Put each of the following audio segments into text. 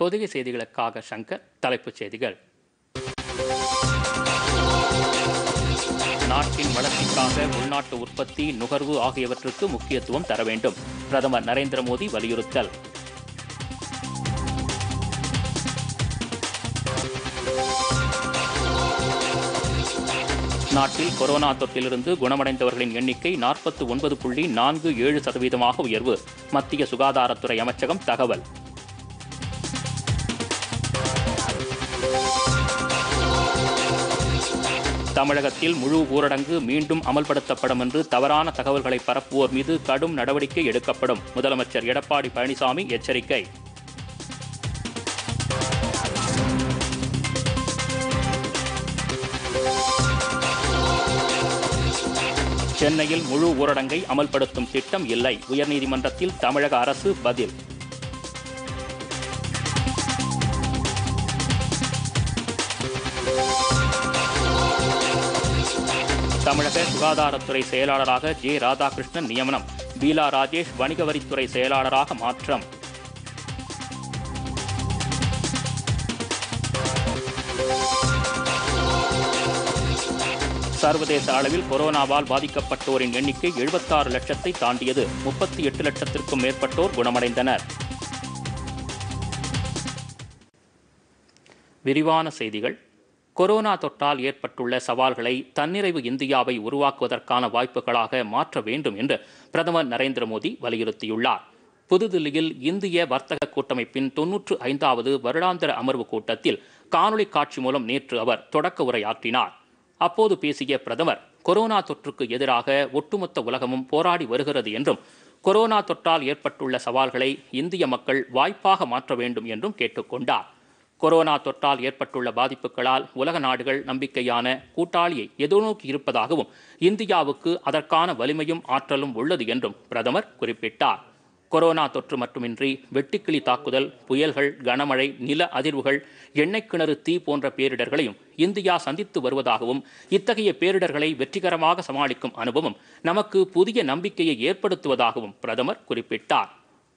பொதிகை செய்திகளுக்காக சங்கர் தலைப்புச் செய்திகள் நாட்டின் வளர்ச்சிக்காக உள்நாட்டு உற்பத்தி நுகர்வு ஆகியவற்றுக்கு முக்கியத்துவம் தர வேண்டும் பிரதமர் நரேந்திர மோடி வலியுறுத்தல் நாட்டில் கொரோனா தொற்றிலிருந்து குணமடைந்தவர்களின் எண்ணிக்கை நாற்பத்தி ஒன்பது புள்ளி நான்கு ஏழு சதவீதமாக உயர்வு மத்திய சுகாதாரத்துறை அமைச்சகம் தகவல் தமிழகத்தில் முழு ஊரடங்கு மீண்டும் அமல்படுத்தப்படும் என்று தவறான தகவல்களை பரப்புவோர் மீது கடும் நடவடிக்கை எடுக்கப்படும் முதலமைச்சர் எடப்பாடி பழனிசாமி எச்சரிக்கை சென்னையில் முழு ஊரடங்கை அமல்படுத்தும் திட்டம் இல்லை உயர்நீதிமன்றத்தில் தமிழக அரசு பதில் தமிழக சுகாதாரத்துறை செயலாளராக ஜே ராதாகிருஷ்ணன் நியமனம் பீலா ராஜேஷ் வணிக வரித்துறை செயலாளராக மாற்றம் சர்வதேச அளவில் கொரோனாவால் பாதிக்கப்பட்டோரின் எண்ணிக்கை எழுபத்தாறு லட்சத்தை தாண்டியது முப்பத்தி எட்டு லட்சத்திற்கும் மேற்பட்டோர் குணமடைந்தனர் விரிவான செய்திகள் கொரோனா தொற்றால் ஏற்பட்டுள்ள சவால்களை தன்னிறைவு இந்தியாவை உருவாக்குவதற்கான வாய்ப்புகளாக மாற்ற வேண்டும் என்று பிரதமர் நரேந்திர மோடி வலியுறுத்தியுள்ளார் புதுதில்லியில் இந்திய வர்த்தக கூட்டமைப்பின் தொன்னூற்று ஐந்தாவது வருடாந்திர அமர்வு கூட்டத்தில் காணொலி காட்சி மூலம் நேற்று அவர் தொடக்க உரையாற்றினார் அப்போது பேசிய பிரதமர் கொரோனா தொற்றுக்கு எதிராக ஒட்டுமொத்த உலகமும் போராடி வருகிறது என்றும் கொரோனா தொற்றால் ஏற்பட்டுள்ள சவால்களை இந்திய மக்கள் வாய்ப்பாக மாற்ற வேண்டும் என்றும் கேட்டுக்கொண்டார் கொரோனா தொற்றால் ஏற்பட்டுள்ள பாதிப்புகளால் உலக நாடுகள் நம்பிக்கையான கூட்டாளியை எதிர்நோக்கி இருப்பதாகவும் இந்தியாவுக்கு அதற்கான வலிமையும் ஆற்றலும் உள்ளது என்றும் பிரதமர் குறிப்பிட்டார் கொரோனா தொற்று மட்டுமின்றி வெட்டுக்கிளி தாக்குதல் புயல்கள் கனமழை நில அதிர்வுகள் எண்ணெய் கிணறு தீ போன்ற பேரிடர்களையும் இந்தியா சந்தித்து வருவதாகவும் இத்தகைய பேரிடர்களை வெற்றிகரமாக சமாளிக்கும் அனுபவம் நமக்கு புதிய நம்பிக்கையை ஏற்படுத்துவதாகவும் பிரதமர் குறிப்பிட்டார்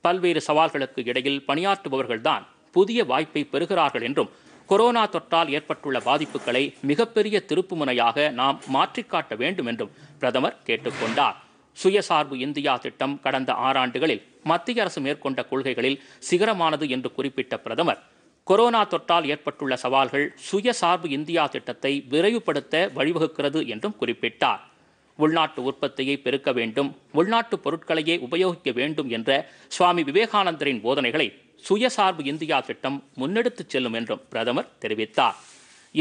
பல்வேறு சவால்களுக்கு இடையில் பணியாற்றுபவர்கள்தான் புதிய வாய்ப்பை பெறுகிறார்கள் என்றும் கொரோனா தொற்றால் ஏற்பட்டுள்ள பாதிப்புகளை மிகப்பெரிய திருப்புமுனையாக நாம் மாற்றிக்காட்ட வேண்டும் என்றும் பிரதமர் கேட்டுக்கொண்டார் சுயசார்பு இந்தியா திட்டம் கடந்த ஆறாண்டுகளில் மத்திய அரசு மேற்கொண்ட கொள்கைகளில் சிகரமானது என்று குறிப்பிட்ட பிரதமர் கொரோனா தொற்றால் ஏற்பட்டுள்ள சவால்கள் சுயசார்பு இந்தியா திட்டத்தை விரைவுபடுத்த வழிவகுக்கிறது என்றும் குறிப்பிட்டார் உள்நாட்டு உற்பத்தியை பெருக்க வேண்டும் உள்நாட்டு பொருட்களையே உபயோகிக்க வேண்டும் என்ற சுவாமி விவேகானந்தரின் போதனைகளை சுயசார்பு இந்தியா திட்டம் முன்னெடுத்துச் செல்லும் என்றும் பிரதமர் தெரிவித்தார்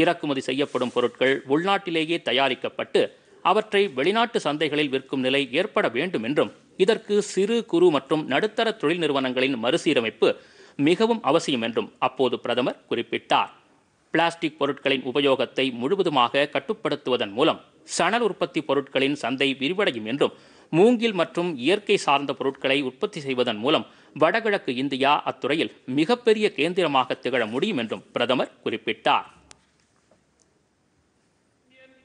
இறக்குமதி செய்யப்படும் பொருட்கள் உள்நாட்டிலேயே தயாரிக்கப்பட்டு அவற்றை வெளிநாட்டு சந்தைகளில் விற்கும் நிலை ஏற்பட வேண்டும் என்றும் இதற்கு சிறு குறு மற்றும் நடுத்தர தொழில் நிறுவனங்களின் மறுசீரமைப்பு மிகவும் அவசியம் என்றும் அப்போது பிரதமர் குறிப்பிட்டார் பிளாஸ்டிக் பொருட்களின் உபயோகத்தை முழுவதுமாக கட்டுப்படுத்துவதன் மூலம் சணல் உற்பத்தி பொருட்களின் சந்தை விரிவடையும் என்றும் மூங்கில் மற்றும் இயற்கை சார்ந்த பொருட்களை உற்பத்தி செய்வதன் மூலம் வடக்கு இந்தியா அத்துறையில் மிகப்பெரிய கேந்திரமாக திகழ முடியும் என்று பிரதமர் குறிபிட்டான்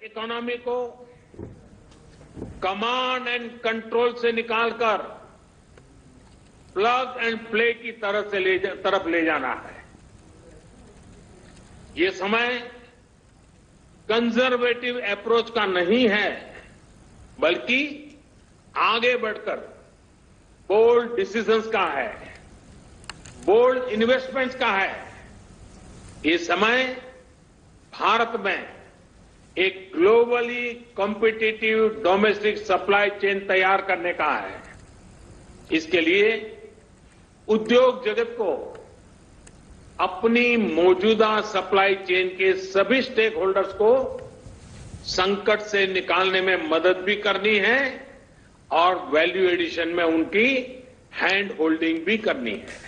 எகனாமிக் கோ கமான் அண்ட் கண்ட்ரோல்ஸ் से निकालकर प्लग एंड प्ले की तरफ से तरफ ले जाना है यह समय कंजर्वेटिव अप्रोच का नहीं है बल्कि आगे बढ़कर बोल्ड डिसीजंस का है बोल्ड इन्वेस्टमेंट्स का है ये समय भारत में एक globally competitive domestic supply chain तैयार करने का है इसके लिए उद्योग जगत को अपनी मौजूदा सप्लाई चेन के सभी स्टेक होल्डर्स को संकट से निकालने में मदद भी करनी है और वैल्यू एडिशन में उनकी हैंड होल्डिंग भी करनी है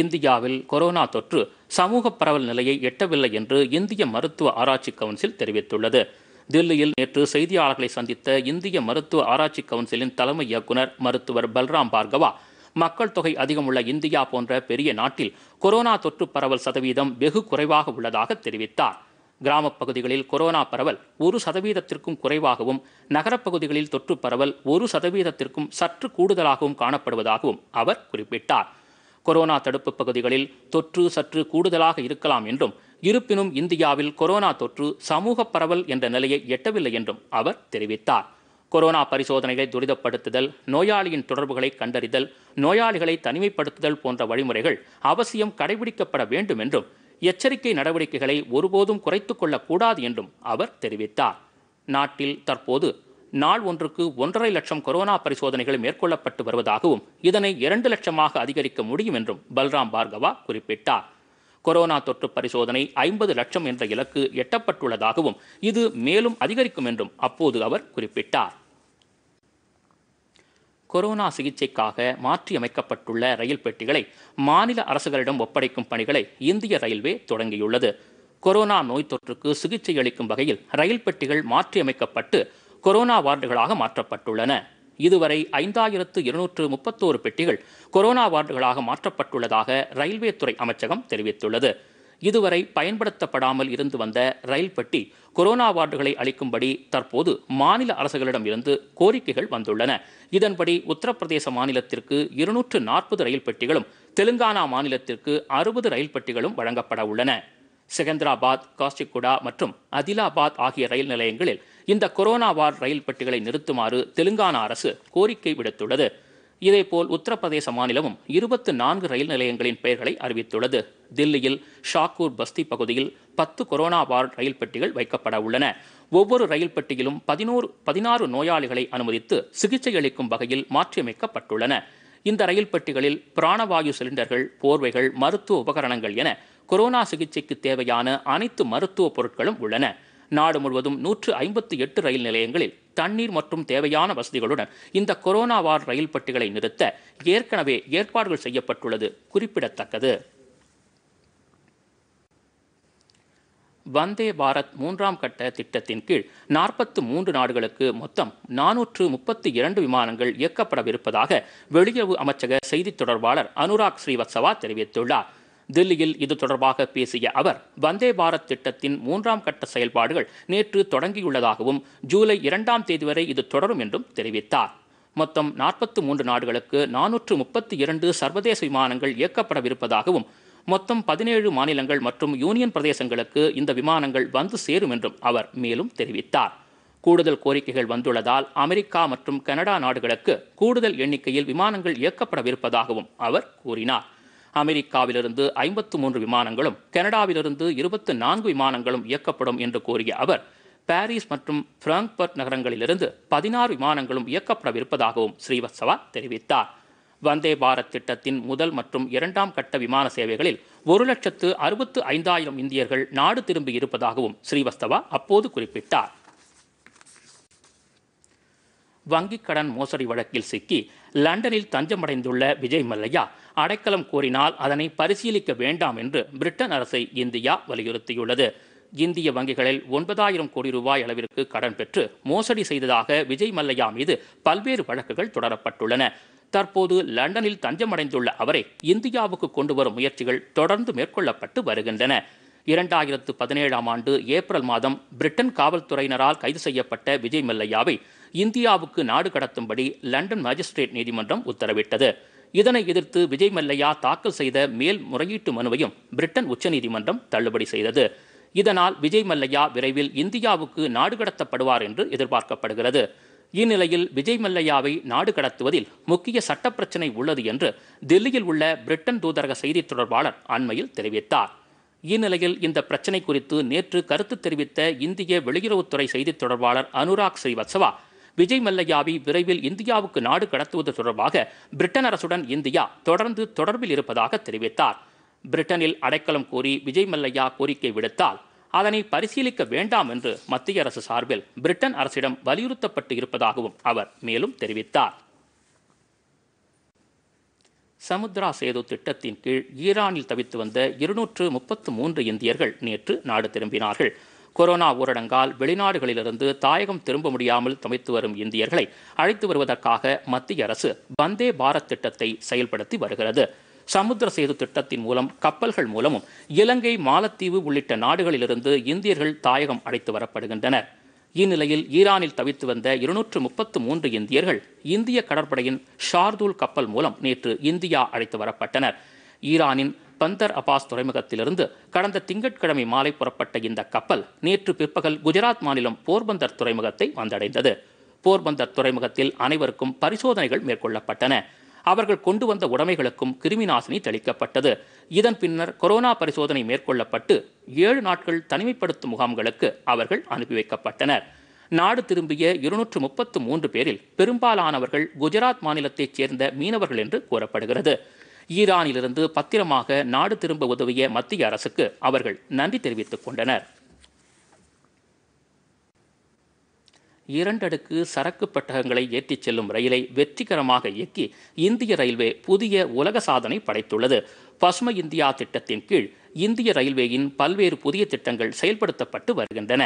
இந்தியாவில் கொரோனா தொற்று சமூக பரவல் நிலையை எட்டவில்லை என்று இந்திய மருத்துவ ஆராய்ச்சி கவுன்சில் தெரிவித்துள்ளது தில்லியில் நேற்று செய்தியாளர்களை சந்தித்த இந்திய மருத்துவ ஆராய்ச்சி கவுன்சிலின் தலைமை இயக்குநர் மருத்துவர் பல்ராம் பார்கவா மக்கள் தொகை அதிகம் உள்ள இந்தியா போன்ற பெரிய நாட்டில் கொரோனா தொற்று பரவல் சதவீதம் வெகு குறைவாக உள்ளதாக தெரிவித்தார் கிராமப்பகுதிகளில் கொரோனா பரவல் ஒரு சதவீதத்திற்கும் குறைவாகவும் நகரப்பகுதிகளில் தொற்று பரவல் ஒரு சதவீதத்திற்கும் சற்று கூடுதலாகவும் காணப்படுவதாகவும் அவர் குறிப்பிட்டார் கொரோனா தடுப்பு பகுதிகளில் தொற்று சற்று கூடுதலாக இருக்கலாம் என்றும் இருப்பினும் இந்தியாவில் கொரோனா தொற்று சமூக பரவல் என்ற நிலையை எட்டவில்லை என்றும் அவர் தெரிவித்தார் கொரோனா பரிசோதனைகளை துரிதப்படுத்துதல் நோயாளியின் தொடர்புகளை கண்டறிதல் நோயாளிகளை தனிமைப்படுத்துதல் போன்ற வழிமுறைகள் அவசியம் கடைபிடிக்கப்பட வேண்டும் என்றும் எச்சரிக்கை நடவடிக்கைகளை ஒருபோதும் குறைத்துக் கொள்ளக்கூடாது என்றும் அவர் தெரிவித்தார் நாட்டில் தற்போது நாள் ஒன்றுக்கு ஒன்றரை லட்சம் கொரோனா பரிசோதனைகள் மேற்கொள்ளப்பட்டு வருவதாகவும் இதனை இரண்டு லட்சமாக அதிகரிக்க முடியும் என்றும் பல்ராம் பார்கவா குறிப்பிட்டார் கொரோனா தொற்று பரிசோதனை ஐம்பது லட்சம் என்ற இலக்கு எட்டப்பட்டுள்ளதாகவும் இது மேலும் அதிகரிக்கும் என்றும் அப்போது அவர் குறிப்பிட்டார் கொரோனா சிகிச்சைக்காக மாற்றியமைக்கப்பட்டுள்ள ரயில் பெட்டிகளை மாநில அரசுகளிடம் ஒப்படைக்கும் பணிகளை இந்திய ரயில்வே தொடங்கியுள்ளது கொரோனா நோய் தொற்றுக்கு சிகிச்சை அளிக்கும் வகையில் ரயில் பெட்டிகள் மாற்றியமைக்கப்பட்டு கொரோனா வார்டுகளாக மாற்றப்பட்டுள்ளன இதுவரை ஐந்தாயிரத்து இருநூற்று முப்பத்தோரு பெட்டிகள் கொரோனா வார்டுகளாக மாற்றப்பட்டுள்ளதாக ரயில்வே துறை அமைச்சகம் தெரிவித்துள்ளது இதுவரை பயன்படுத்தப்படாமல் இருந்து வந்த ரயில் பெட்டி கொரோனா வார்டுகளை அளிக்கும்படி தற்போது மாநில அரசுகளிடம் இருந்து கோரிக்கைகள் வந்துள்ளன இதன்படி உத்தரப்பிரதேச மாநிலத்திற்கு இருநூற்று நாற்பது ரயில் பெட்டிகளும் தெலுங்கானா மாநிலத்திற்கு அறுபது ரயில் பெட்டிகளும் வழங்கப்பட உள்ளன செகந்திராபாத் காஸ்டிகுடா மற்றும் அதிலாபாத் ஆகிய ரயில் நிலையங்களில் இந்த கொரோனா வார்டு ரயில் பெட்டிகளை நிறுத்துமாறு தெலுங்கானா அரசு கோரிக்கை விடுத்துள்ளது இதேபோல் உத்தரப்பிரதேச மாநிலமும் இருபத்து நான்கு ரயில் நிலையங்களின் பெயர்களை அறிவித்துள்ளது தில்லியில் ஷாக்கூர் பஸ்தி பகுதியில் பத்து கொரோனா வார்டு ரயில் பெட்டிகள் வைக்கப்பட உள்ளன ஒவ்வொரு ரயில் பெட்டியிலும் பதினோரு பதினாறு நோயாளிகளை அனுமதித்து சிகிச்சை அளிக்கும் வகையில் மாற்றியமைக்கப்பட்டுள்ளன இந்த ரயில் பெட்டிகளில் பிராணவாயு சிலிண்டர்கள் போர்வைகள் மருத்துவ உபகரணங்கள் என கொரோனா சிகிச்சைக்கு தேவையான அனைத்து மருத்துவ பொருட்களும் உள்ளன நாடு முழுவதும் நூற்று ஐம்பத்தி எட்டு ரயில் நிலையங்களில் தண்ணீர் மற்றும் தேவையான வசதிகளுடன் இந்த கொரோனா வார் ரயில் பெட்டிகளை நிறுத்த ஏற்கனவே ஏற்பாடுகள் செய்யப்பட்டுள்ளது குறிப்பிடத்தக்கது வந்தே பாரத் மூன்றாம் கட்ட திட்டத்தின் கீழ் நாற்பத்து மூன்று நாடுகளுக்கு மொத்தம் நானூற்று முப்பத்து இரண்டு விமானங்கள் இயக்கப்படவிருப்பதாக வெளியுறவு அமைச்சக செய்தித் தொடர்பாளர் அனுராக் ஸ்ரீவத்சவா தெரிவித்துள்ளார் தில்லியில் இது தொடர்பாக பேசிய அவர் வந்தே பாரத் திட்டத்தின் மூன்றாம் கட்ட செயல்பாடுகள் நேற்று தொடங்கியுள்ளதாகவும் ஜூலை இரண்டாம் தேதி வரை இது தொடரும் என்றும் தெரிவித்தார் மொத்தம் நாற்பத்து மூன்று நாடுகளுக்கு நானூற்று முப்பத்தி இரண்டு சர்வதேச விமானங்கள் இயக்கப்படவிருப்பதாகவும் மொத்தம் பதினேழு மாநிலங்கள் மற்றும் யூனியன் பிரதேசங்களுக்கு இந்த விமானங்கள் வந்து சேரும் என்றும் அவர் மேலும் தெரிவித்தார் கூடுதல் கோரிக்கைகள் வந்துள்ளதால் அமெரிக்கா மற்றும் கனடா நாடுகளுக்கு கூடுதல் எண்ணிக்கையில் விமானங்கள் இயக்கப்படவிருப்பதாகவும் அவர் கூறினார் அமெரிக்காவிலிருந்து ஐம்பத்து மூன்று விமானங்களும் கனடாவிலிருந்து இருபத்து நான்கு விமானங்களும் இயக்கப்படும் என்று கூறிய அவர் பாரிஸ் மற்றும் பிராங்க்பர்ட் நகரங்களிலிருந்து பதினாறு விமானங்களும் இயக்கப்படவிருப்பதாகவும் ஸ்ரீவத்சவா தெரிவித்தார் வந்தே பாரத் திட்டத்தின் முதல் மற்றும் இரண்டாம் கட்ட விமான சேவைகளில் ஒரு லட்சத்து அறுபத்து ஐந்தாயிரம் இந்தியர்கள் நாடு திரும்பி இருப்பதாகவும் ஸ்ரீவஸ்தவா அப்போது குறிப்பிட்டார் வங்கிக் கடன் மோசடி வழக்கில் சிக்கி லண்டனில் தஞ்சமடைந்துள்ள விஜய் மல்லையா அடைக்கலம் கோரினால் அதனை பரிசீலிக்க வேண்டாம் என்று பிரிட்டன் அரசை இந்தியா வலியுறுத்தியுள்ளது இந்திய வங்கிகளில் ஒன்பதாயிரம் கோடி ரூபாய் அளவிற்கு கடன் பெற்று மோசடி செய்ததாக விஜய் மல்லையா மீது பல்வேறு வழக்குகள் தொடரப்பட்டுள்ளன தற்போது லண்டனில் தஞ்சமடைந்துள்ள அவரை இந்தியாவுக்கு கொண்டு வரும் முயற்சிகள் தொடர்ந்து மேற்கொள்ளப்பட்டு வருகின்றன இரண்டாயிரத்து பதினேழாம் ஆண்டு ஏப்ரல் மாதம் பிரிட்டன் காவல்துறையினரால் கைது செய்யப்பட்ட விஜய் மல்லையாவை இந்தியாவுக்கு நாடு கடத்தும்படி லண்டன் மாஜிஸ்ட்ரேட் நீதிமன்றம் உத்தரவிட்டது இதனை எதிர்த்து விஜய் மல்லையா தாக்கல் செய்த மேல் முறையீட்டு மனுவையும் பிரிட்டன் உச்சநீதிமன்றம் தள்ளுபடி செய்தது இதனால் விஜய் மல்லையா விரைவில் இந்தியாவுக்கு நாடு கடத்தப்படுவார் என்று எதிர்பார்க்கப்படுகிறது இந்நிலையில் விஜய் மல்லையாவை நாடு கடத்துவதில் முக்கிய சட்ட பிரச்சினை உள்ளது என்று தில்லியில் உள்ள பிரிட்டன் தூதரக செய்தி தொடர்பாளர் அண்மையில் தெரிவித்தார் இந்நிலையில் இந்த பிரச்சினை குறித்து நேற்று கருத்து தெரிவித்த இந்திய வெளியுறவுத்துறை செய்தி தொடர்பாளர் அனுராக் ஸ்ரீவத்சவா விஜய் மல்லையாவை விரைவில் இந்தியாவுக்கு நாடு கடத்துவது தொடர்பாக பிரிட்டன் அரசுடன் இந்தியா தொடர்ந்து தொடர்பில் இருப்பதாக தெரிவித்தார் பிரிட்டனில் அடைக்கலம் கோரி விஜய் மல்லையா கோரிக்கை விடுத்தால் அதனை பரிசீலிக்க வேண்டாம் என்று மத்திய அரசு சார்பில் பிரிட்டன் அரசிடம் வலியுறுத்தப்பட்டு இருப்பதாகவும் அவர் மேலும் தெரிவித்தார் சமுத்ரா சேது திட்டத்தின் கீழ் ஈரானில் தவித்து வந்த இருநூற்று முப்பத்து மூன்று இந்தியர்கள் நேற்று நாடு திரும்பினார்கள் கொரோனா ஊரடங்கால் வெளிநாடுகளிலிருந்து தாயகம் திரும்ப முடியாமல் தவித்து வரும் இந்தியர்களை அழைத்து வருவதற்காக மத்திய அரசு வந்தே பாரத் திட்டத்தை செயல்படுத்தி வருகிறது சமுத்திர சேது திட்டத்தின் மூலம் கப்பல்கள் மூலமும் இலங்கை மாலத்தீவு உள்ளிட்ட நாடுகளிலிருந்து இந்தியர்கள் தாயகம் அழைத்து வரப்படுகின்றனர் இந்நிலையில் ஈரானில் தவித்து வந்த இருநூற்று முப்பத்து மூன்று இந்தியர்கள் இந்திய கடற்படையின் ஷார்தூல் கப்பல் மூலம் நேற்று இந்தியா அழைத்து வரப்பட்டனர் ஈரானின் பந்தர் அபாஸ் துறைமுகத்திலிருந்து கடந்த திங்கட்கிழமை மாலை புறப்பட்ட இந்த கப்பல் நேற்று பிற்பகல் குஜராத் மாநிலம் போர்பந்தர் துறைமுகத்தை வந்தடைந்தது போர்பந்தர் துறைமுகத்தில் அனைவருக்கும் பரிசோதனைகள் மேற்கொள்ளப்பட்டன அவர்கள் கொண்டு வந்த உடைமைகளுக்கும் கிருமி நாசினி தெளிக்கப்பட்டது இதன் பின்னர் கொரோனா பரிசோதனை மேற்கொள்ளப்பட்டு ஏழு நாட்கள் தனிமைப்படுத்தும் முகாம்களுக்கு அவர்கள் அனுப்பி வைக்கப்பட்டனர் நாடு திரும்பிய இருநூற்று முப்பத்து மூன்று பேரில் பெரும்பாலானவர்கள் குஜராத் மாநிலத்தைச் சேர்ந்த மீனவர்கள் என்று கூறப்படுகிறது ஈரானிலிருந்து பத்திரமாக நாடு திரும்ப உதவிய மத்திய அரசுக்கு அவர்கள் நன்றி தெரிவித்துக் கொண்டனர் இரண்டடுக்கு சரக்கு பெட்டகங்களை ஏற்றிச் செல்லும் ரயிலை வெற்றிகரமாக இயக்கி இந்திய ரயில்வே புதிய உலக சாதனை படைத்துள்ளது பசுமை இந்தியா திட்டத்தின் கீழ் இந்திய ரயில்வேயின் பல்வேறு புதிய திட்டங்கள் செயல்படுத்தப்பட்டு வருகின்றன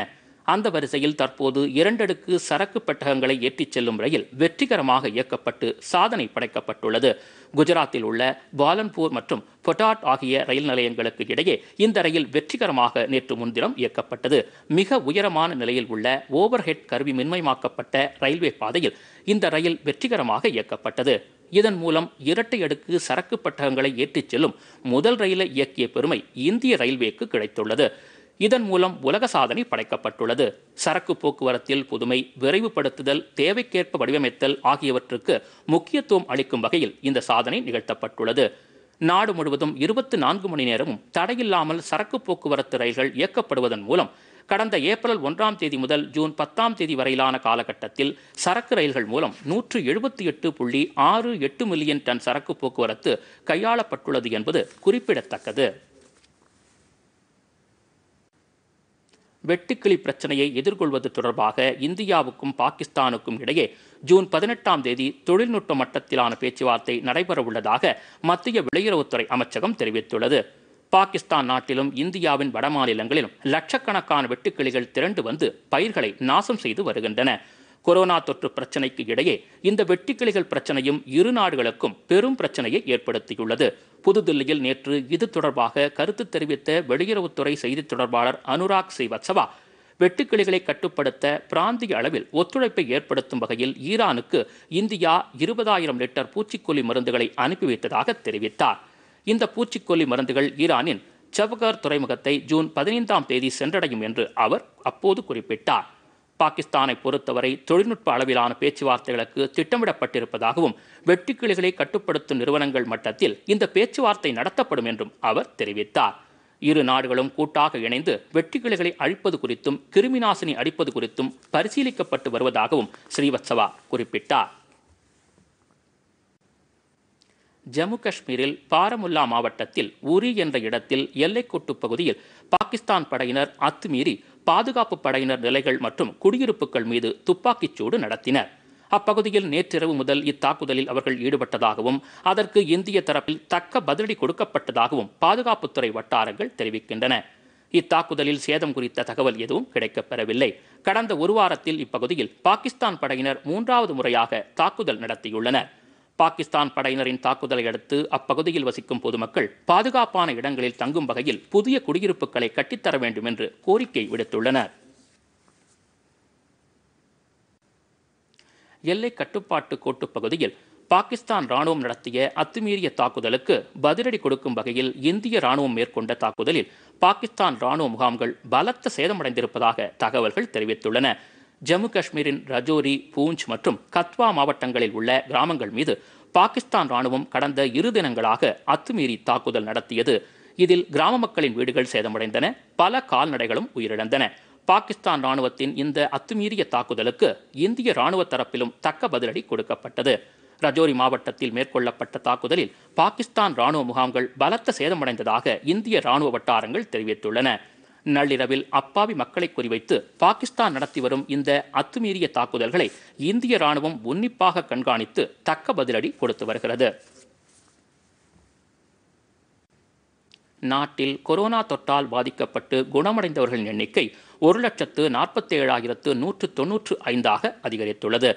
அந்த வரிசையில் தற்போது இரண்டடுக்கு சரக்கு பெட்டகங்களை ஏற்றிச் செல்லும் ரயில் வெற்றிகரமாக இயக்கப்பட்டு சாதனை படைக்கப்பட்டுள்ளது குஜராத்தில் உள்ள பாலன்பூர் மற்றும் பொட்டாட் ஆகிய ரயில் நிலையங்களுக்கு இடையே இந்த ரயில் வெற்றிகரமாக நேற்று முன்தினம் இயக்கப்பட்டது மிக உயரமான நிலையில் உள்ள ஓவர்ஹெட் கருவி மின்மயமாக்கப்பட்ட ரயில்வே பாதையில் இந்த ரயில் வெற்றிகரமாக இயக்கப்பட்டது இதன் மூலம் இரட்டை அடுக்கு சரக்கு பட்டகங்களை ஏற்றிச் செல்லும் முதல் ரயிலை இயக்கிய பெருமை இந்திய ரயில்வேக்கு கிடைத்துள்ளது இதன் மூலம் உலக சாதனை படைக்கப்பட்டுள்ளது சரக்கு போக்குவரத்தில் புதுமை விரைவுபடுத்துதல் தேவைக்கேற்ப வடிவமைத்தல் ஆகியவற்றுக்கு முக்கியத்துவம் அளிக்கும் வகையில் இந்த சாதனை நிகழ்த்தப்பட்டுள்ளது நாடு முழுவதும் இருபத்தி நான்கு மணி நேரமும் தடையில்லாமல் சரக்கு போக்குவரத்து ரயில்கள் இயக்கப்படுவதன் மூலம் கடந்த ஏப்ரல் ஒன்றாம் தேதி முதல் ஜூன் பத்தாம் தேதி வரையிலான காலகட்டத்தில் சரக்கு ரயில்கள் மூலம் நூற்று எழுபத்தி எட்டு புள்ளி ஆறு எட்டு மில்லியன் டன் சரக்கு போக்குவரத்து கையாளப்பட்டுள்ளது என்பது குறிப்பிடத்தக்கது வெட்டுக்கிளி பிரச்சனையை எதிர்கொள்வது தொடர்பாக இந்தியாவுக்கும் பாகிஸ்தானுக்கும் இடையே ஜூன் பதினெட்டாம் தேதி தொழில்நுட்ப மட்டத்திலான பேச்சுவார்த்தை நடைபெறவுள்ளதாக மத்திய வெளியுறவுத்துறை அமைச்சகம் தெரிவித்துள்ளது பாகிஸ்தான் நாட்டிலும் இந்தியாவின் வடமாநிலங்களிலும் லட்சக்கணக்கான வெட்டுக்கிளிகள் திரண்டு வந்து பயிர்களை நாசம் செய்து வருகின்றன கொரோனா தொற்று பிரச்சனைக்கு இடையே இந்த வெட்டுக்கிளிகள் பிரச்சனையும் இரு நாடுகளுக்கும் பெரும் பிரச்சனையை ஏற்படுத்தியுள்ளது புதுதில்லியில் நேற்று இது தொடர்பாக கருத்து தெரிவித்த வெளியுறவுத்துறை செய்தித் தொடர்பாளர் அனுராக் ஸ்ரீவத்சவா வெட்டுக்கிளிகளை கட்டுப்படுத்த பிராந்திய அளவில் ஒத்துழைப்பை ஏற்படுத்தும் வகையில் ஈரானுக்கு இந்தியா இருபதாயிரம் லிட்டர் பூச்சிக்கொல்லி மருந்துகளை அனுப்பி வைத்ததாக தெரிவித்தார் இந்த பூச்சிக்கொல்லி மருந்துகள் ஈரானின் சபகர் துறைமுகத்தை ஜூன் பதினைந்தாம் தேதி சென்றடையும் என்று அவர் அப்போது குறிப்பிட்டார் பாகிஸ்தானை பொறுத்தவரை தொழில்நுட்ப அளவிலான பேச்சுவார்த்தைகளுக்கு திட்டமிடப்பட்டிருப்பதாகவும் வெட்டுக்கிளிகளை கட்டுப்படுத்தும் நிறுவனங்கள் மட்டத்தில் இந்த பேச்சுவார்த்தை நடத்தப்படும் என்றும் அவர் தெரிவித்தார் இரு நாடுகளும் கூட்டாக இணைந்து வெட்டுக்கிளிகளை அழிப்பது குறித்தும் கிருமிநாசினி அடிப்பது குறித்தும் பரிசீலிக்கப்பட்டு வருவதாகவும் ஸ்ரீவத்சவா குறிப்பிட்டார் ஜம்மு காஷ்மீரில் பாரமுல்லா மாவட்டத்தில் உரி என்ற இடத்தில் எல்லைக்கோட்டு பகுதியில் பாகிஸ்தான் படையினர் அத்துமீறி பாதுகாப்பு படையினர் நிலைகள் மற்றும் குடியிருப்புகள் மீது துப்பாக்கிச் சூடு நடத்தினர் அப்பகுதியில் நேற்றிரவு முதல் இத்தாக்குதலில் அவர்கள் ஈடுபட்டதாகவும் அதற்கு இந்திய தரப்பில் தக்க பதிலடி கொடுக்கப்பட்டதாகவும் பாதுகாப்புத்துறை வட்டாரங்கள் தெரிவிக்கின்றன இத்தாக்குதலில் சேதம் குறித்த தகவல் எதுவும் கிடைக்கப்பெறவில்லை கடந்த ஒரு வாரத்தில் இப்பகுதியில் பாகிஸ்தான் படையினர் மூன்றாவது முறையாக தாக்குதல் நடத்தியுள்ளனர் பாகிஸ்தான் படையினரின் தாக்குதலை அடுத்து அப்பகுதியில் வசிக்கும் பொதுமக்கள் பாதுகாப்பான இடங்களில் தங்கும் வகையில் புதிய குடியிருப்புகளை கட்டித்தர வேண்டும் என்று கோரிக்கை விடுத்துள்ளனர் எல்லை கட்டுப்பாட்டு கோட்டுப் பகுதியில் பாகிஸ்தான் ராணுவம் நடத்திய அத்துமீறிய தாக்குதலுக்கு பதிலடி கொடுக்கும் வகையில் இந்திய ராணுவம் மேற்கொண்ட தாக்குதலில் பாகிஸ்தான் ராணுவ முகாம்கள் பலத்த சேதமடைந்திருப்பதாக தகவல்கள் தெரிவித்துள்ளன ஜம்மு காஷ்மீரின் ரஜோரி பூஞ்ச் மற்றும் கத்வா மாவட்டங்களில் உள்ள கிராமங்கள் மீது பாகிஸ்தான் ராணுவம் கடந்த இரு தினங்களாக அத்துமீறி தாக்குதல் நடத்தியது இதில் கிராம மக்களின் வீடுகள் சேதமடைந்தன பல கால்நடைகளும் உயிரிழந்தன பாகிஸ்தான் ராணுவத்தின் இந்த அத்துமீறிய தாக்குதலுக்கு இந்திய ராணுவ தரப்பிலும் தக்க பதிலடி கொடுக்கப்பட்டது ரஜோரி மாவட்டத்தில் மேற்கொள்ளப்பட்ட தாக்குதலில் பாகிஸ்தான் ராணுவ முகாம்கள் பலத்த சேதமடைந்ததாக இந்திய ராணுவ வட்டாரங்கள் தெரிவித்துள்ளன நள்ளிரவில் அப்பாவி மக்களை குறிவைத்து பாகிஸ்தான் நடத்தி வரும் இந்த அத்துமீறிய தாக்குதல்களை இந்திய ராணுவம் உன்னிப்பாக கண்காணித்து தக்க பதிலடி கொடுத்து வருகிறது நாட்டில் கொரோனா தொற்றால் பாதிக்கப்பட்டு குணமடைந்தவர்களின் எண்ணிக்கை ஒரு லட்சத்து நாற்பத்தேழாயிரத்து நூற்று தொன்னூற்று ஐந்தாக அதிகரித்துள்ளது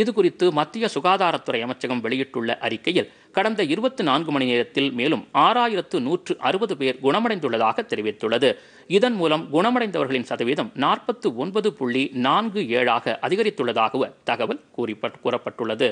இது குறித்து மத்திய சுகாதாரத்துறை அமைச்சகம் வெளியிட்டுள்ள அறிக்கையில் கடந்த இருபத்தி நான்கு மணி நேரத்தில் மேலும் ஆறாயிரத்து நூற்று அறுபது பேர் குணமடைந்துள்ளதாக தெரிவித்துள்ளது இதன் மூலம் குணமடைந்தவர்களின் சதவீதம் நாற்பத்து ஒன்பது புள்ளி நான்கு ஏழாக அதிகரித்துள்ளதாக தகவல் கூறப்பட்டுள்ளது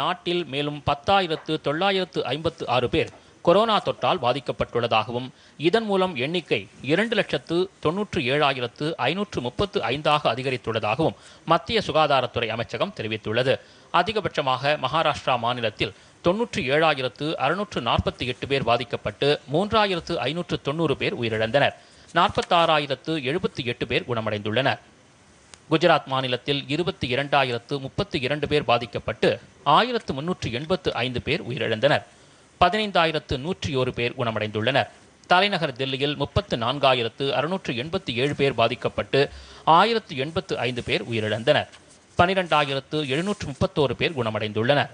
நாட்டில் மேலும் பத்தாயிரத்து தொள்ளாயிரத்து ஐம்பத்து ஆறு பேர் கொரோனா தொற்றால் பாதிக்கப்பட்டுள்ளதாகவும் இதன் மூலம் எண்ணிக்கை இரண்டு லட்சத்து தொன்னூற்று ஏழாயிரத்து ஐநூற்று முப்பத்து ஐந்தாக அதிகரித்துள்ளதாகவும் மத்திய சுகாதாரத்துறை அமைச்சகம் தெரிவித்துள்ளது அதிகபட்சமாக மகாராஷ்டிரா மாநிலத்தில் தொன்னூற்று ஏழாயிரத்து அறுநூற்று நாற்பத்தி எட்டு பேர் பாதிக்கப்பட்டு மூன்றாயிரத்து ஐநூற்று தொன்னூறு பேர் உயிரிழந்தனர் நாற்பத்தாறாயிரத்து எழுபத்தி எட்டு பேர் குணமடைந்துள்ளனர் குஜராத் மாநிலத்தில் இருபத்தி இரண்டாயிரத்து முப்பத்தி இரண்டு பேர் பாதிக்கப்பட்டு ஆயிரத்து முன்னூற்று எண்பத்து ஐந்து பேர் உயிரிழந்தனர் பதினைந்தாயிரத்து நூற்றி ஒரு பேர் குணமடைந்துள்ளனர் தலைநகர் தில்லியில் முப்பத்து நான்காயிரத்து அறுநூற்று எண்பத்தி ஏழு பேர் பாதிக்கப்பட்டு ஆயிரத்து எண்பத்து ஐந்து பேர் உயிரிழந்தனர் பனிரெண்டாயிரத்து எழுநூற்று முப்பத்தோரு பேர் குணமடைந்துள்ளனர்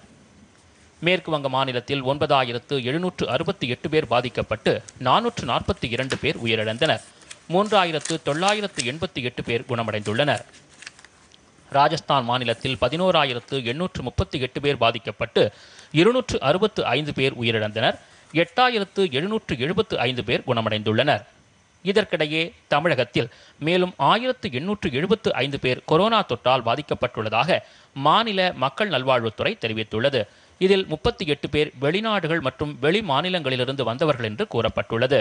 மேற்கு வங்க மாநிலத்தில் ஒன்பதாயிரத்து எழுநூற்று அறுபத்தி எட்டு பேர் பாதிக்கப்பட்டு நானூற்று நாற்பத்தி இரண்டு பேர் உயிரிழந்தனர் மூன்றாயிரத்து தொள்ளாயிரத்து எண்பத்தி எட்டு பேர் குணமடைந்துள்ளனர் ராஜஸ்தான் மாநிலத்தில் பதினோராயிரத்து எண்ணூற்று முப்பத்தி எட்டு பேர் பாதிக்கப்பட்டு இருநூற்று அறுபத்து ஐந்து பேர் உயிரிழந்தனர் எட்டாயிரத்து எழுநூற்று எழுபத்து ஐந்து பேர் குணமடைந்துள்ளனர் இதற்கிடையே தமிழகத்தில் மேலும் ஆயிரத்து எண்ணூற்று எழுபத்து ஐந்து பேர் கொரோனா தொற்றால் பாதிக்கப்பட்டுள்ளதாக மாநில மக்கள் நல்வாழ்வுத்துறை தெரிவித்துள்ளது இதில் முப்பத்தி எட்டு பேர் வெளிநாடுகள் மற்றும் வெளி மாநிலங்களிலிருந்து வந்தவர்கள் என்று கூறப்பட்டுள்ளது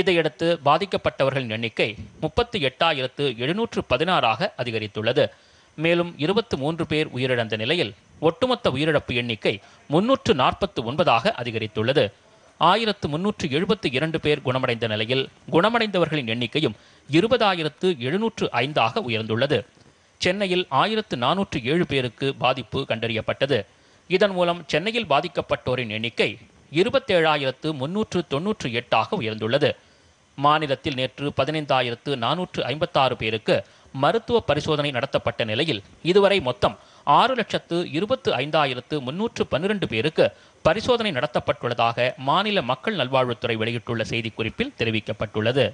இதையடுத்து பாதிக்கப்பட்டவர்களின் எண்ணிக்கை முப்பத்தி எட்டாயிரத்து எழுநூற்று பதினாறாக அதிகரித்துள்ளது மேலும் இருபத்தி மூன்று பேர் உயிரிழந்த நிலையில் ஒட்டுமொத்த உயிரிழப்பு எண்ணிக்கை முன்னூற்று நாற்பத்து ஒன்பதாக அதிகரித்துள்ளது ஆயிரத்து முன்னூற்று எழுபத்து இரண்டு பேர் குணமடைந்த நிலையில் குணமடைந்தவர்களின் எண்ணிக்கையும் இருபதாயிரத்து எழுநூற்று ஐந்தாக உயர்ந்துள்ளது சென்னையில் ஆயிரத்து நானூற்று ஏழு பேருக்கு பாதிப்பு கண்டறியப்பட்டது இதன் மூலம் சென்னையில் பாதிக்கப்பட்டோரின் எண்ணிக்கை இருபத்தேழாயிரத்து முன்னூற்று தொன்னூற்று எட்டாக உயர்ந்துள்ளது மாநிலத்தில் நேற்று பதினைந்தாயிரத்து நானூற்று ஐம்பத்தாறு பேருக்கு மருத்துவ பரிசோதனை நடத்தப்பட்ட நிலையில் இதுவரை மொத்தம் ஆறு லட்சத்து இருபத்து ஐந்தாயிரத்து முன்னூற்று பன்னிரண்டு பேருக்கு பரிசோதனை நடத்தப்பட்டுள்ளதாக மாநில மக்கள் நல்வாழ்வுத்துறை வெளியிட்டுள்ள செய்திக்குறிப்பில் தெரிவிக்கப்பட்டுள்ளது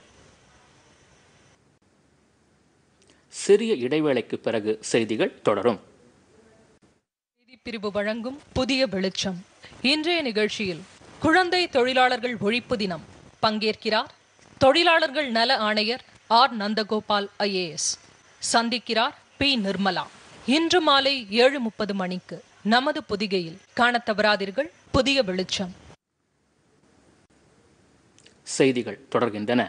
சிறிய இடைவேளைக்கு பிறகு செய்திகள் தொடரும் பிரிவு வழங்கும் புதிய வெளிச்சம் இன்றைய நிகழ்ச்சியில் குழந்தை தொழிலாளர்கள் ஒழிப்பு தினம் பங்கேற்கிறார் தொழிலாளர்கள் நல ஆணையர் ஆர் நந்தகோபால் ஐஏஎஸ் சந்திக்கிறார் பி நிர்மலா இன்று மாலை ஏழு முப்பது மணிக்கு நமது பொதிகையில் காண தவறாதீர்கள் புதிய வெளிச்சம் செய்திகள் தொடர்கின்றன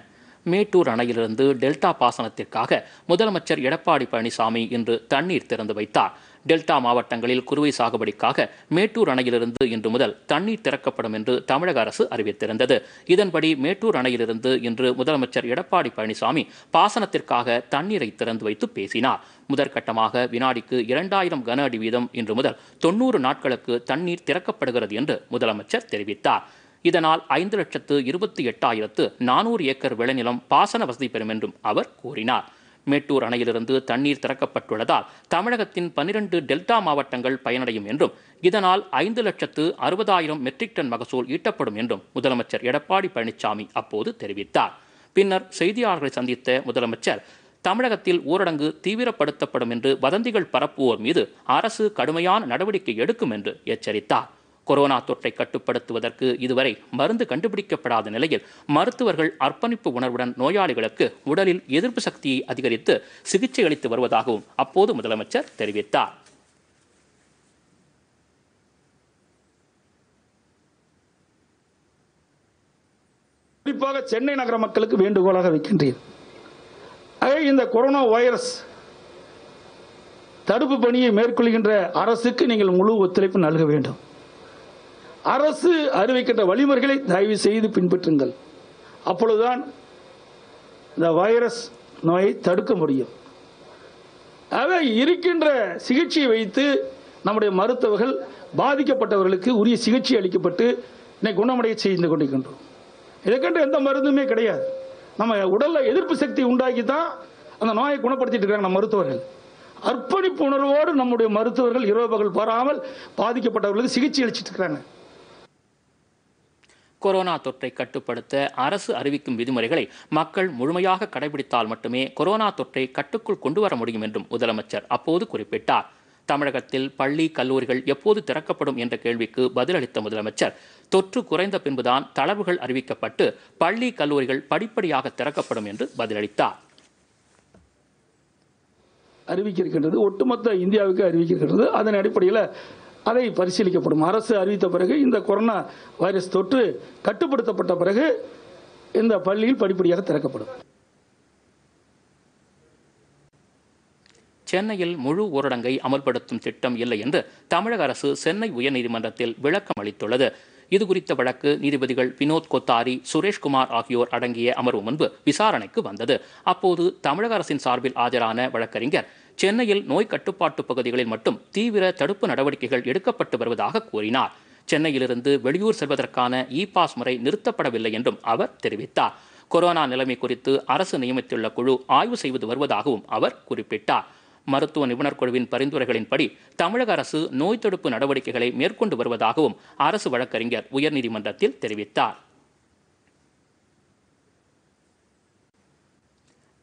மேட்டூர் அணையிலிருந்து டெல்டா பாசனத்திற்காக முதலமைச்சர் எடப்பாடி பழனிசாமி இன்று தண்ணீர் திறந்து வைத்தார் டெல்டா மாவட்டங்களில் குறுவை சாகுபடிக்காக மேட்டூர் அணையிலிருந்து இன்று முதல் தண்ணீர் திறக்கப்படும் என்று தமிழக அரசு அறிவித்திருந்தது இதன்படி மேட்டூர் அணையிலிருந்து இன்று முதலமைச்சர் எடப்பாடி பழனிசாமி பாசனத்திற்காக தண்ணீரை திறந்து வைத்து பேசினார் முதற்கட்டமாக வினாடிக்கு இரண்டாயிரம் கன அடி வீதம் இன்று முதல் தொன்னூறு நாட்களுக்கு தண்ணீர் திறக்கப்படுகிறது என்று முதலமைச்சர் தெரிவித்தார் இதனால் ஐந்து லட்சத்து இருபத்தி எட்டாயிரத்து நானூறு ஏக்கர் விளைநிலம் பாசன வசதி பெறும் என்றும் அவர் கூறினார் மேட்டூர் அணையிலிருந்து தண்ணீர் திறக்கப்பட்டுள்ளதால் தமிழகத்தின் பன்னிரண்டு டெல்டா மாவட்டங்கள் பயனடையும் என்றும் இதனால் ஐந்து லட்சத்து அறுபதாயிரம் மெட்ரிக் டன் மகசூல் ஈட்டப்படும் என்றும் முதலமைச்சர் எடப்பாடி பழனிசாமி அப்போது தெரிவித்தார் பின்னர் செய்தியாளர்களை சந்தித்த முதலமைச்சர் தமிழகத்தில் ஊரடங்கு தீவிரப்படுத்தப்படும் என்று வதந்திகள் பரப்புவோர் மீது அரசு கடுமையான நடவடிக்கை எடுக்கும் என்று எச்சரித்தார் கொரோனா தொற்றை கட்டுப்படுத்துவதற்கு இதுவரை மருந்து கண்டுபிடிக்கப்படாத நிலையில் மருத்துவர்கள் அர்ப்பணிப்பு உணர்வுடன் நோயாளிகளுக்கு உடலில் எதிர்ப்பு சக்தியை அதிகரித்து சிகிச்சை அளித்து வருவதாகவும் அப்போது முதலமைச்சர் தெரிவித்தார் குறிப்பாக சென்னை நகர மக்களுக்கு வேண்டுகோளாக வைக்கின்றேன் இந்த கொரோனா வைரஸ் தடுப்பு பணியை மேற்கொள்கின்ற அரசுக்கு நீங்கள் முழு ஒத்துழைப்பு நல்க வேண்டும் அரசு அறிவிக்கின்ற வழிமுறைகளை தயவு செய்து பின்பற்றுங்கள் அப்பொழுதுதான் இந்த வைரஸ் நோயை தடுக்க முடியும் ஆக இருக்கின்ற சிகிச்சையை வைத்து நம்முடைய மருத்துவர்கள் பாதிக்கப்பட்டவர்களுக்கு உரிய சிகிச்சை அளிக்கப்பட்டு இன்னைக்கு குணமடைய செய்து கொண்டிருக்கின்றோம் இதற்கென்று எந்த மருந்துமே கிடையாது நம்ம உடலில் எதிர்ப்பு சக்தி உண்டாக்கி தான் அந்த நோயை குணப்படுத்திட்டு இருக்காங்க நம்ம மருத்துவர்கள் அர்ப்பணிப்பு உணர்வோடு நம்முடைய மருத்துவர்கள் இரவு பகல் பாராமல் பாதிக்கப்பட்டவர்களுக்கு சிகிச்சை அளிச்சிட்டு இருக்கிறாங்க கொரோனா தொற்றை கட்டுப்படுத்த அரசு அறிவிக்கும் விதிமுறைகளை மக்கள் முழுமையாக கடைபிடித்தால் மட்டுமே கொரோனா தொற்றை கட்டுக்குள் கொண்டு வர முடியும் என்றும் முதலமைச்சர் அப்போது குறிப்பிட்டார் தமிழகத்தில் பள்ளி கல்லூரிகள் எப்போது திறக்கப்படும் என்ற கேள்விக்கு பதிலளித்த முதலமைச்சர் தொற்று குறைந்த பின்புதான் தளர்வுகள் அறிவிக்கப்பட்டு பள்ளி கல்லூரிகள் படிப்படியாக திறக்கப்படும் என்று பதிலளித்தார் அறிவிக்கிருக்கின்றது ஒட்டுமொத்த இந்தியாவுக்கு அறிவிக்கிறது அதன் அடிப்படையில் அதை பரிசீலிக்கப்படும் அரசு அறிவித்த பிறகு இந்த கொரோனா வைரஸ் தொற்று கட்டுப்படுத்தப்பட்ட பிறகு இந்த பள்ளியில் படிப்படியாக திறக்கப்படும் சென்னையில் முழு ஊரடங்கை அமல்படுத்தும் திட்டம் இல்லை என்று தமிழக அரசு சென்னை உயர்நீதிமன்றத்தில் விளக்கம் அளித்துள்ளது இது குறித்த வழக்கு நீதிபதிகள் வினோத் கொத்தாரி சுரேஷ்குமார் ஆகியோர் அடங்கிய அமர்வு முன்பு விசாரணைக்கு வந்தது அப்போது தமிழக அரசின் சார்பில் ஆஜரான வழக்கறிஞர் சென்னையில் நோய் கட்டுப்பாட்டு பகுதிகளில் மட்டும் தீவிர தடுப்பு நடவடிக்கைகள் எடுக்கப்பட்டு வருவதாக கூறினார் சென்னையிலிருந்து வெளியூர் செல்வதற்கான இ பாஸ் முறை நிறுத்தப்படவில்லை என்றும் அவர் தெரிவித்தார் கொரோனா நிலைமை குறித்து அரசு நியமித்துள்ள குழு ஆய்வு செய்து வருவதாகவும் அவர் குறிப்பிட்டார் மருத்துவ நிபுணர் குழுவின் பரிந்துரைகளின்படி தமிழக அரசு நோய் தடுப்பு நடவடிக்கைகளை மேற்கொண்டு வருவதாகவும் அரசு வழக்கறிஞர் உயர்நீதிமன்றத்தில் தெரிவித்தார்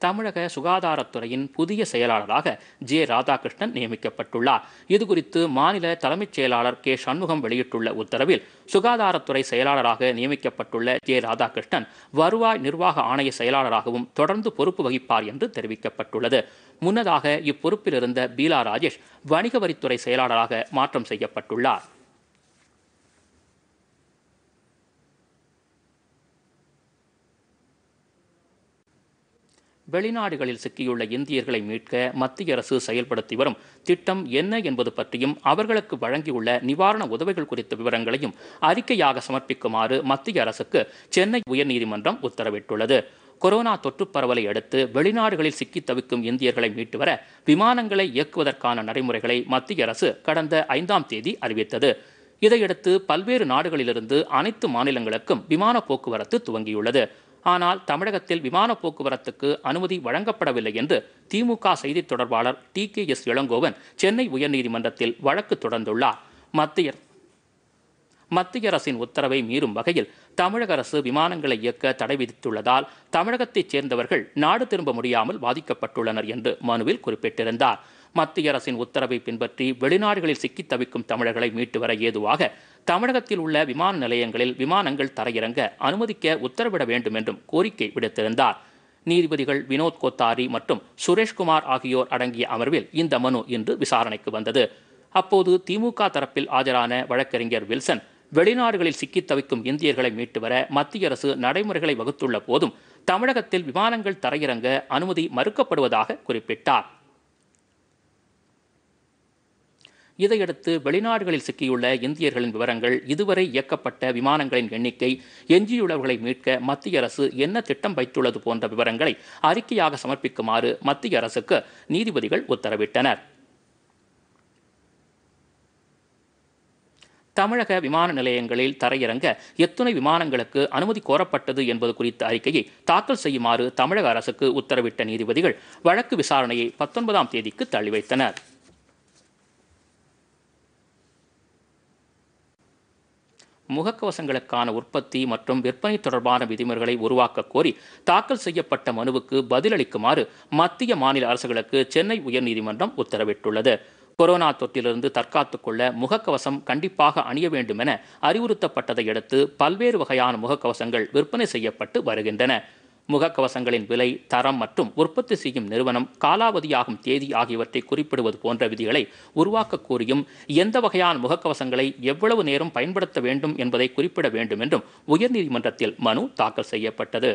தமிழக சுகாதாரத்துறையின் புதிய செயலாளராக ஜே ராதாகிருஷ்ணன் நியமிக்கப்பட்டுள்ளார் இதுகுறித்து மாநில தலைமைச் செயலாளர் கே சண்முகம் வெளியிட்டுள்ள உத்தரவில் சுகாதாரத்துறை செயலாளராக நியமிக்கப்பட்டுள்ள ஜே ராதாகிருஷ்ணன் வருவாய் நிர்வாக ஆணைய செயலாளராகவும் தொடர்ந்து பொறுப்பு வகிப்பார் என்று தெரிவிக்கப்பட்டுள்ளது முன்னதாக இப்பொறுப்பில் இருந்த பீலா ராஜேஷ் வணிக வரித்துறை செயலாளராக மாற்றம் செய்யப்பட்டுள்ளார் வெளிநாடுகளில் சிக்கியுள்ள இந்தியர்களை மீட்க மத்திய அரசு செயல்படுத்தி வரும் திட்டம் என்ன என்பது பற்றியும் அவர்களுக்கு வழங்கியுள்ள நிவாரண உதவிகள் குறித்த விவரங்களையும் அறிக்கையாக சமர்ப்பிக்குமாறு மத்திய அரசுக்கு சென்னை உயர்நீதிமன்றம் உத்தரவிட்டுள்ளது கொரோனா தொற்று பரவலை அடுத்து வெளிநாடுகளில் சிக்கி தவிக்கும் இந்தியர்களை மீட்டு வர விமானங்களை இயக்குவதற்கான நடைமுறைகளை மத்திய அரசு கடந்த ஐந்தாம் தேதி அறிவித்தது இதையடுத்து பல்வேறு நாடுகளிலிருந்து அனைத்து மாநிலங்களுக்கும் விமான போக்குவரத்து துவங்கியுள்ளது ஆனால் தமிழகத்தில் விமான போக்குவரத்துக்கு அனுமதி வழங்கப்படவில்லை என்று திமுக செய்தி தொடர்பாளர் T K S Elangovan Chennai உயர்நீதிமன்றத்தில் வழக்கு தொடர்ந்துள்ளார் மத்திய மத்திய அரசின் உத்தரவை மீறும் வகையில் தமிழக அரசு விமானங்களை இயக்க தடை விதித்துள்ளதால் தமிழகத்தைச் சேர்ந்தவர்கள் நாடு திரும்ப முடியாமல் பாதிக்கப்பட்டுள்ளனர் என்று மனுவில் குறிப்பிட்டிருந்தார் மத்திய அரசின் உத்தரவை பின்பற்றி வெளிநாடுகளில் சிக்கி தவிக்கும் தமிழர்களை மீட்டு வர ஏதுவாக தமிழகத்தில் உள்ள விமான நிலையங்களில் விமானங்கள் தரையிறங்க அனுமதிக்க உத்தரவிட வேண்டும் என்றும் கோரிக்கை விடுத்திருந்தார் நீதிபதிகள் வினோத் கோத்தாரி மற்றும் சுரேஷ்குமார் ஆகியோர் அடங்கிய அமர்வில் இந்த மனு இன்று விசாரணைக்கு வந்தது அப்போது திமுக தரப்பில் ஆஜரான வழக்கறிஞர் வில்சன் வெளிநாடுகளில் சிக்கித் தவிக்கும் இந்தியர்களை மீட்டு வர மத்திய அரசு நடைமுறைகளை வகுத்துள்ள போதும் தமிழகத்தில் விமானங்கள் தரையிறங்க அனுமதி மறுக்கப்படுவதாக குறிப்பிட்டார் இதையடுத்து வெளிநாடுகளில் சிக்கியுள்ள இந்தியர்களின் விவரங்கள் இதுவரை இயக்கப்பட்ட விமானங்களின் எண்ணிக்கை எஞ்சியுள்ளவர்களை மீட்க மத்திய அரசு என்ன திட்டம் வைத்துள்ளது போன்ற விவரங்களை அறிக்கையாக சமர்ப்பிக்குமாறு மத்திய அரசுக்கு நீதிபதிகள் உத்தரவிட்டனர் தமிழக விமான நிலையங்களில் தரையிறங்க எத்துணை விமானங்களுக்கு அனுமதி கோரப்பட்டது என்பது குறித்த அறிக்கையை தாக்கல் செய்யுமாறு தமிழக அரசுக்கு உத்தரவிட்ட நீதிபதிகள் வழக்கு விசாரணையை பத்தொன்பதாம் தேதிக்கு தள்ளி வைத்தனர் முகக்கவசங்களுக்கான உற்பத்தி மற்றும் விற்பனை தொடர்பான விதிமுறைகளை உருவாக்க கோரி தாக்கல் செய்யப்பட்ட மனுவுக்கு பதிலளிக்குமாறு மத்திய மாநில அரசுகளுக்கு சென்னை உயர்நீதிமன்றம் உத்தரவிட்டுள்ளது கொரோனா தொற்றிலிருந்து தற்காத்துக் கொள்ள முகக்கவசம் கண்டிப்பாக அணிய வேண்டும் என அறிவுறுத்தப்பட்டதை அடுத்து பல்வேறு வகையான முகக்கவசங்கள் விற்பனை செய்யப்பட்டு வருகின்றன முகக்கவசங்களின் விலை தரம் மற்றும் உற்பத்தி செய்யும் நிறுவனம் காலாவதியாகும் தேதி ஆகியவற்றை குறிப்பிடுவது போன்ற விதிகளை உருவாக்க கோரியும் எந்த வகையான முகக்கவசங்களை எவ்வளவு நேரம் பயன்படுத்த வேண்டும் என்பதை குறிப்பிட வேண்டும் என்றும் உயர்நீதிமன்றத்தில் மனு தாக்கல் செய்யப்பட்டது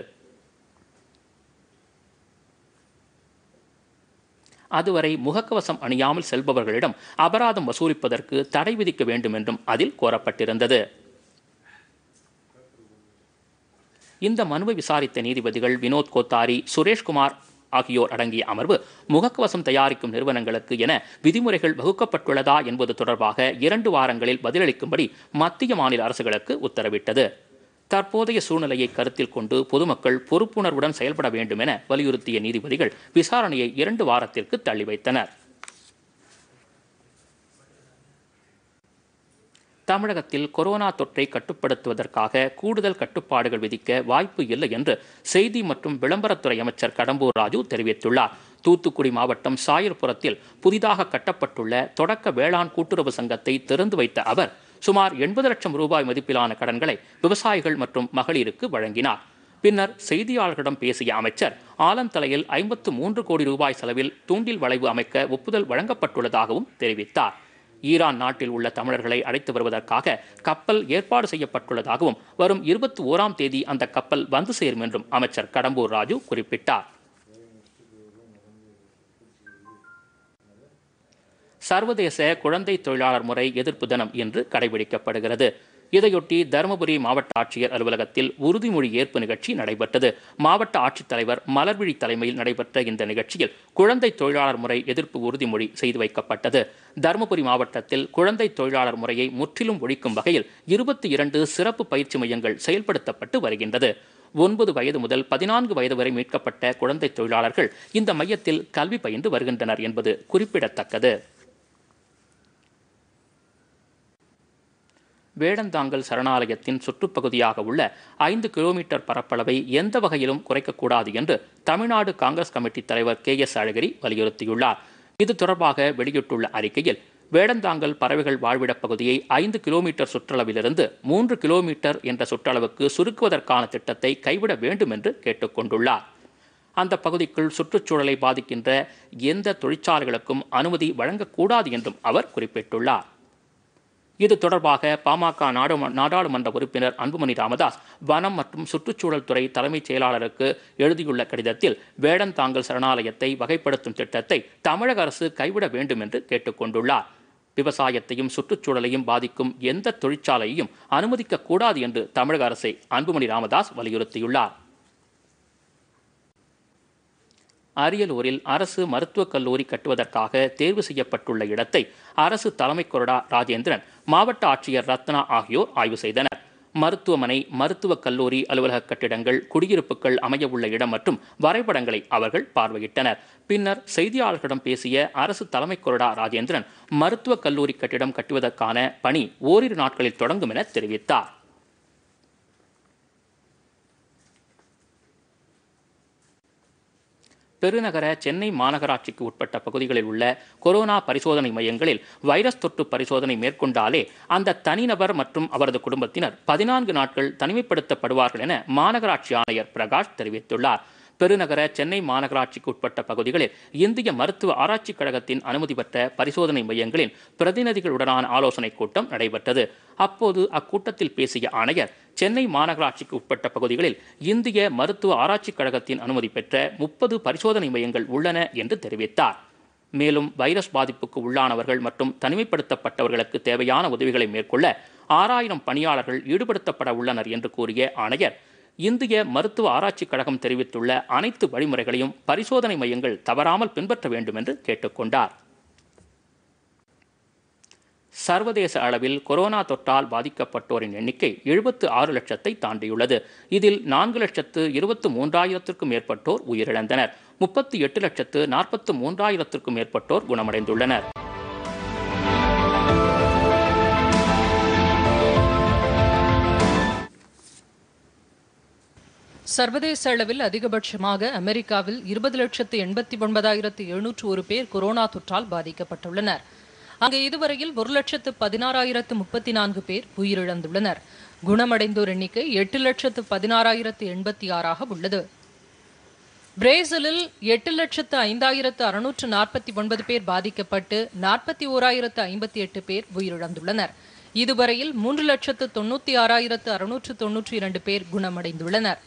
அதுவரை முகக்கவசம் அணியாமல் செல்பவர்களிடம் அபராதம் வசூலிப்பதற்கு தடை விதிக்க வேண்டும் என்றும் அதில் கோரப்பட்டிருந்தது இந்த மனுவை விசாரித்த நீதிபதிகள் வினோத் கோத்தாரி சுரேஷ்குமார் ஆகியோர் அடங்கிய அமர்வு முகக்கவசம் தயாரிக்கும் நிறுவனங்களுக்கு என விதிமுறைகள் வகுக்கப்பட்டுள்ளதா என்பது தொடர்பாக இரண்டு வாரங்களில் பதிலளிக்கும்படி மத்திய மாநில அரசுகளுக்கு உத்தரவிட்டது தற்போதைய சூழ்நிலையை கருத்தில் கொண்டு பொதுமக்கள் பொறுப்புணர்வுடன் செயல்பட வேண்டும் என வலியுறுத்திய நீதிபதிகள் விசாரணையை இரண்டு வாரத்திற்கு தள்ளி வைத்தனர் தமிழகத்தில் கொரோனா தொற்றை கட்டுப்படுத்துவதற்காக கூடுதல் கட்டுப்பாடுகள் விதிக்க வாய்ப்பு இல்லை என்று செய்தி மற்றும் விளம்பரத்துறை அமைச்சர் கடம்பூர் ராஜு தெரிவித்துள்ளார் தூத்துக்குடி மாவட்டம் சாயர்புரத்தில் புதிதாக கட்டப்பட்டுள்ள தொடக்க வேளாண் கூட்டுறவு சங்கத்தை திறந்து வைத்த அவர் சுமார் எண்பது லட்சம் ரூபாய் மதிப்பிலான கடன்களை விவசாயிகள் மற்றும் மகளிருக்கு வழங்கினார் பின்னர் செய்தியாளர்களிடம் பேசிய அமைச்சர் ஆலந்தலையில் ஐம்பத்து மூன்று கோடி ரூபாய் செலவில் தூண்டில் வளைவு அமைக்க ஒப்புதல் வழங்கப்பட்டுள்ளதாகவும் தெரிவித்தார் ஈரான் நாட்டில் உள்ள தமிழர்களை அழைத்து வருவதற்காக கப்பல் ஏற்பாடு செய்யப்பட்டுள்ளதாகவும் வரும் இருபத்தி ஓராம் தேதி அந்த கப்பல் வந்து சேரும் என்றும் அமைச்சர் கடம்பூர் ராஜு குறிப்பிட்டார் சர்வதேச குழந்தை தொழிலாளர் முறை எதிர்ப்பு தினம் இன்று கடைபிடிக்கப்படுகிறது இதையொட்டி தருமபுரி மாவட்ட ஆட்சியர் அலுவலகத்தில் உறுதிமொழி ஏற்பு நிகழ்ச்சி நடைபெற்றது மாவட்ட ஆட்சித்தலைவர் மலர்விழி தலைமையில் நடைபெற்ற இந்த நிகழ்ச்சியில் குழந்தை தொழிலாளர் முறை எதிர்ப்பு உறுதிமொழி செய்து வைக்கப்பட்டது தருமபுரி மாவட்டத்தில் குழந்தை தொழிலாளர் முறையை முற்றிலும் ஒழிக்கும் வகையில் இருபத்தி இரண்டு சிறப்பு பயிற்சி மையங்கள் செயல்படுத்தப்பட்டு வருகின்றது ஒன்பது வயது முதல் பதினான்கு வயது வரை மீட்கப்பட்ட குழந்தை தொழிலாளர்கள் இந்த மையத்தில் கல்வி பயின்று வருகின்றனர் என்பது குறிப்பிடத்தக்கது வேடந்தாங்கல் சரணாலயத்தின் சுற்றுப்பகுதியாக உள்ள ஐந்து கிலோமீட்டர் பரப்பளவை எந்த வகையிலும் குறைக்கக்கூடாது என்று தமிழ்நாடு காங்கிரஸ் கமிட்டி தலைவர் கே எஸ் அழகிரி வலியுறுத்தியுள்ளார் இது தொடர்பாக வெளியிட்டுள்ள அறிக்கையில் வேடந்தாங்கல் பறவைகள் வாழ்விடப் பகுதியை ஐந்து கிலோமீட்டர் சுற்றளவிலிருந்து மூன்று கிலோமீட்டர் என்ற சுற்றளவுக்கு சுருக்குவதற்கான திட்டத்தை கைவிட வேண்டும் என்று கேட்டுக்கொண்டுள்ளார் அந்த பகுதிக்குள் சுற்றுச்சூழலை பாதிக்கின்ற எந்த தொழிற்சாலைகளுக்கும் அனுமதி வழங்கக்கூடாது என்றும் அவர் குறிப்பிட்டுள்ளார் இது தொடர்பாக பாமக நாடு நாடாளுமன்ற உறுப்பினர் அன்புமணி ராமதாஸ் வனம் மற்றும் சுற்றுச்சூழல் துறை தலைமைச் செயலாளருக்கு எழுதியுள்ள கடிதத்தில் தாங்கல் சரணாலயத்தை வகைப்படுத்தும் திட்டத்தை தமிழக அரசு கைவிட வேண்டும் என்று கேட்டுக்கொண்டுள்ளார் விவசாயத்தையும் சுற்றுச்சூழலையும் பாதிக்கும் எந்த தொழிற்சாலையையும் அனுமதிக்கக்கூடாது என்று தமிழக அரசை அன்புமணி ராமதாஸ் வலியுறுத்தியுள்ளார் அரியலூரில் அரசு மருத்துவக் கல்லூரி கட்டுவதற்காக தேர்வு செய்யப்பட்டுள்ள இடத்தை அரசு தலைமை கொறடா ராஜேந்திரன் மாவட்ட ஆட்சியர் ரத்னா ஆகியோர் ஆய்வு செய்தனர் மருத்துவமனை மருத்துவக் கல்லூரி அலுவலக கட்டிடங்கள் குடியிருப்புகள் அமையவுள்ள இடம் மற்றும் வரைபடங்களை அவர்கள் பார்வையிட்டனர் பின்னர் செய்தியாளர்களிடம் பேசிய அரசு தலைமை கொறடா ராஜேந்திரன் மருத்துவக் கல்லூரி கட்டிடம் கட்டுவதற்கான பணி ஓரிரு நாட்களில் தொடங்கும் என தெரிவித்தார் பெருநகர சென்னை மாநகராட்சிக்கு உட்பட்ட பகுதிகளில் உள்ள கொரோனா பரிசோதனை மையங்களில் வைரஸ் தொற்று பரிசோதனை மேற்கொண்டாலே அந்த தனிநபர் மற்றும் அவரது குடும்பத்தினர் பதினான்கு நாட்கள் தனிமைப்படுத்தப்படுவார்கள் என மாநகராட்சி ஆணையர் பிரகாஷ் தெரிவித்துள்ளார் பெருநகர சென்னை மாநகராட்சிக்கு உட்பட்ட பகுதிகளில் இந்திய மருத்துவ ஆராய்ச்சிக் கழகத்தின் அனுமதி பெற்ற பரிசோதனை மையங்களின் பிரதிநிதிகளுடனான ஆலோசனைக் கூட்டம் நடைபெற்றது அப்போது அக்கூட்டத்தில் பேசிய ஆணையர் சென்னை மாநகராட்சிக்கு உட்பட்ட பகுதிகளில் இந்திய மருத்துவ ஆராய்ச்சிக் கழகத்தின் அனுமதி பெற்ற முப்பது பரிசோதனை மையங்கள் உள்ளன என்று தெரிவித்தார் மேலும் வைரஸ் பாதிப்புக்கு உள்ளானவர்கள் மற்றும் தனிமைப்படுத்தப்பட்டவர்களுக்கு தேவையான உதவிகளை மேற்கொள்ள ஆறாயிரம் பணியாளர்கள் ஈடுபடுத்தப்பட உள்ளனர் என்று கூறிய ஆணையர் இந்திய மருத்துவ ஆராய்ச்சிக் கழகம் தெரிவித்துள்ள அனைத்து வழிமுறைகளையும் பரிசோதனை மையங்கள் தவறாமல் பின்பற்ற வேண்டும் என்று கேட்டுக்கொண்டார் சர்வதேச அளவில் கொரோனா தொற்றால் பாதிக்கப்பட்டோரின் எண்ணிக்கை எழுபத்து ஆறு லட்சத்தை தாண்டியுள்ளது இதில் நான்கு லட்சத்து இருபத்து மூன்றாயிரத்திற்கும் மேற்பட்டோர் உயிரிழந்தனர் முப்பத்தி எட்டு லட்சத்து நாற்பத்து மூன்றாயிரத்திற்கும் மேற்பட்டோர் குணமடைந்துள்ளனர் சர்வதேச அளவில் அதிகபட்சமாக அமெரிக்காவில் இருபது லட்சத்து எண்பத்தி ஒன்பதாயிரத்து எழுநூற்று ஒரு பேர் கொரோனா தொற்றால் பாதிக்கப்பட்டுள்ளனர் அங்கு இதுவரையில் ஒரு லட்சத்து பதினாறாயிரத்து முப்பத்தி நான்கு பேர் உயிரிழந்துள்ளனர் குணமடைந்தோர் எண்ணிக்கை எட்டு லட்சத்து பதினாறாயிரத்து எண்பத்தி ஆறாக உள்ளது பிரேசிலில் எட்டு லட்சத்து ஐந்தாயிரத்து அறுநூற்று நாற்பத்தி ஒன்பது பேர் பாதிக்கப்பட்டு நாற்பத்தி ஓராயிரத்து ஐம்பத்தி எட்டு பேர் உயிரிழந்துள்ளனர் இதுவரையில் மூன்று லட்சத்து தொண்ணூற்றி ஆறாயிரத்து அறுநூற்று தொன்னூற்றி இரண்டு பேர் குணமடைந்துள்ளனர்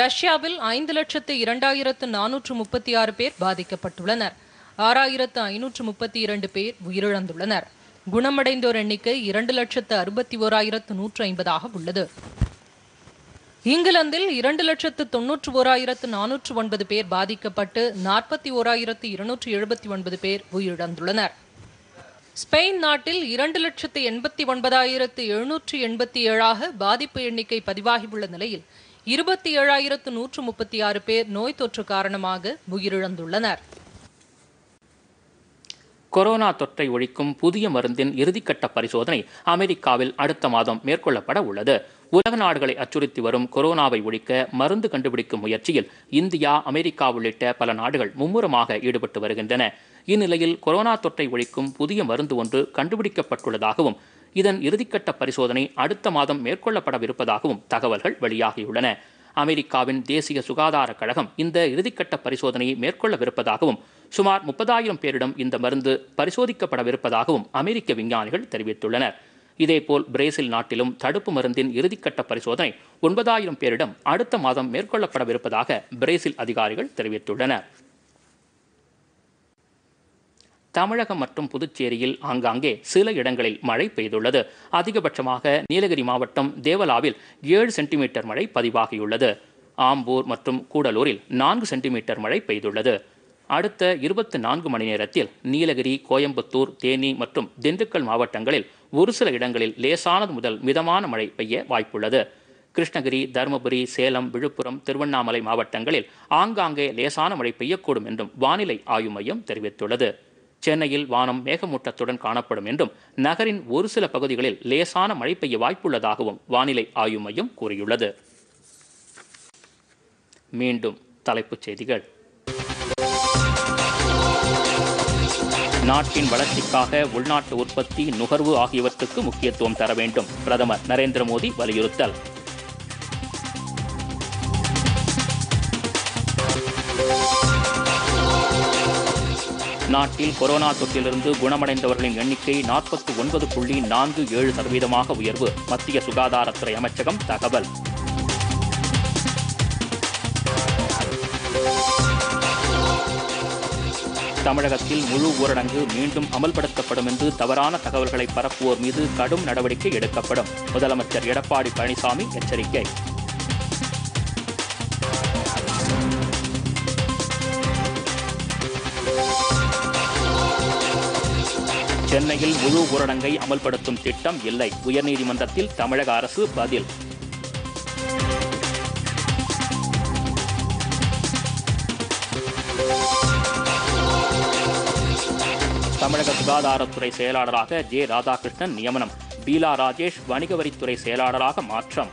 ரஷ்யாவில் ஐந்து லட்சத்து இரண்டாயிரத்து நானூற்று முப்பத்தி ஆறு பேர் பாதிக்கப்பட்டுள்ளனர் ஆறாயிரத்து ஐநூற்று முப்பத்தி இரண்டு பேர் உயிரிழந்துள்ளனர் குணமடைந்தோர் எண்ணிக்கை இரண்டு லட்சத்து அறுபத்தி ஓராயிரத்து நூற்று ஐம்பதாக உள்ளது இங்கிலாந்தில் இரண்டு லட்சத்து தொன்னூற்று ஓராயிரத்து நானூற்று ஒன்பது பேர் பாதிக்கப்பட்டு நாற்பத்தி ஓராயிரத்து இருநூற்று எழுபத்தி ஒன்பது பேர் உயிரிழந்துள்ளனர் ஸ்பெயின் நாட்டில் இரண்டு லட்சத்து எண்பத்தி ஒன்பதாயிரத்து எழுநூற்று எண்பத்தி ஏழாக பாதிப்பு எண்ணிக்கை பதிவாகியுள்ள நிலையில் இருபத்தி ஏழாயிரத்து நூற்று முப்பத்தி ஆறு பேர் நோய் தொற்று காரணமாக உயிரிழந்துள்ளனர் கொரோனா தொற்றை ஒழிக்கும் புதிய மருந்தின் இறுதிக்கட்ட பரிசோதனை அமெரிக்காவில் அடுத்த மாதம் மேற்கொள்ளப்பட உள்ளது உலக நாடுகளை அச்சுறுத்தி வரும் கொரோனாவை ஒழிக்க மருந்து கண்டுபிடிக்கும் முயற்சியில் இந்தியா அமெரிக்கா உள்ளிட்ட பல நாடுகள் மும்முரமாக ஈடுபட்டு வருகின்றன இந்நிலையில் கொரோனா தொற்றை ஒழிக்கும் புதிய மருந்து ஒன்று கண்டுபிடிக்கப்பட்டுள்ளதாகவும் இதன் இறுதிக்கட்ட பரிசோதனை அடுத்த மாதம் மேற்கொள்ளப்படவிருப்பதாகவும் தகவல்கள் வெளியாகியுள்ளன அமெரிக்காவின் தேசிய சுகாதார கழகம் இந்த இறுதிக்கட்ட பரிசோதனையை மேற்கொள்ளவிருப்பதாகவும் சுமார் முப்பதாயிரம் பேரிடம் இந்த மருந்து பரிசோதிக்கப்படவிருப்பதாகவும் அமெரிக்க விஞ்ஞானிகள் தெரிவித்துள்ளனர் இதேபோல் பிரேசில் நாட்டிலும் தடுப்பு மருந்தின் இறுதிக்கட்ட பரிசோதனை ஒன்பதாயிரம் பேரிடம் அடுத்த மாதம் மேற்கொள்ளப்படவிருப்பதாக பிரேசில் அதிகாரிகள் தெரிவித்துள்ளனர் தமிழகம் மற்றும் புதுச்சேரியில் ஆங்காங்கே சில இடங்களில் மழை பெய்துள்ளது அதிகபட்சமாக நீலகிரி மாவட்டம் தேவலாவில் ஏழு சென்டிமீட்டர் மழை பதிவாகியுள்ளது ஆம்பூர் மற்றும் கூடலூரில் நான்கு சென்டிமீட்டர் மழை பெய்துள்ளது அடுத்த இருபத்தி நான்கு மணி நேரத்தில் நீலகிரி கோயம்புத்தூர் தேனி மற்றும் திண்டுக்கல் மாவட்டங்களில் ஒரு சில இடங்களில் லேசானது முதல் மிதமான மழை பெய்ய வாய்ப்புள்ளது கிருஷ்ணகிரி தருமபுரி சேலம் விழுப்புரம் திருவண்ணாமலை மாவட்டங்களில் ஆங்காங்கே லேசான மழை பெய்யக்கூடும் என்றும் வானிலை ஆய்வு மையம் தெரிவித்துள்ளது சென்னையில் வானம் மேகமூட்டத்துடன் காணப்படும் என்றும் நகரின் ஒரு சில பகுதிகளில் லேசான மழை பெய்ய வாய்ப்புள்ளதாகவும் வானிலை ஆய்வு மையம் கூறியுள்ளது மீண்டும் தலைப்புச் செய்திகள் நாட்டின் வளர்ச்சிக்காக உள்நாட்டு உற்பத்தி நுகர்வு ஆகியவற்றுக்கு முக்கியத்துவம் தர வேண்டும் பிரதமர் நரேந்திர மோடி வலியுறுத்தல் நாட்டில் கொரோனா தொற்றிலிருந்து குணமடைந்தவர்களின் எண்ணிக்கை நாற்பத்தி ஒன்பது புள்ளி நான்கு ஏழு சதவீதமாக உயர்வு மத்திய சுகாதாரத்துறை அமைச்சகம் தகவல் தமிழகத்தில் முழு ஊரடங்கு மீண்டும் அமல்படுத்தப்படும் என்று தவறான தகவல்களை பரப்புவோர் மீது கடும் நடவடிக்கை எடுக்கப்படும் முதலமைச்சர் எடப்பாடி பழனிசாமி எச்சரிக்கை சென்னையில் முழு ஊரடங்கை அமல்படுத்தும் திட்டம் இல்லை உயர்நீதிமன்றத்தில் தமிழக அரசு பதில் தமிழக சுகாதாரத்துறை செயலாளராக ஜே ராதாகிருஷ்ணன் நியமனம் பீலா ராஜேஷ் வணிக வரித்துறை செயலாளராக மாற்றம்